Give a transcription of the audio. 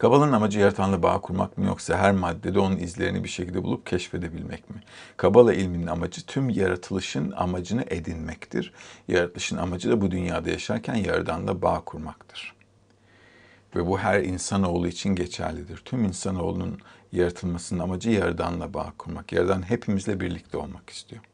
Kabalın amacı yaratanla bağ kurmak mı yoksa her maddede onun izlerini bir şekilde bulup keşfedebilmek mi? Kabala ilminin amacı tüm yaratılışın amacını edinmektir. Yaratılışın amacı da bu dünyada yaşarken yaradanla bağ kurmaktır. Ve bu her insanoğlu için geçerlidir. Tüm insanoğlunun yaratılmasının amacı yaradanla bağ kurmak. Yaradan hepimizle birlikte olmak istiyor.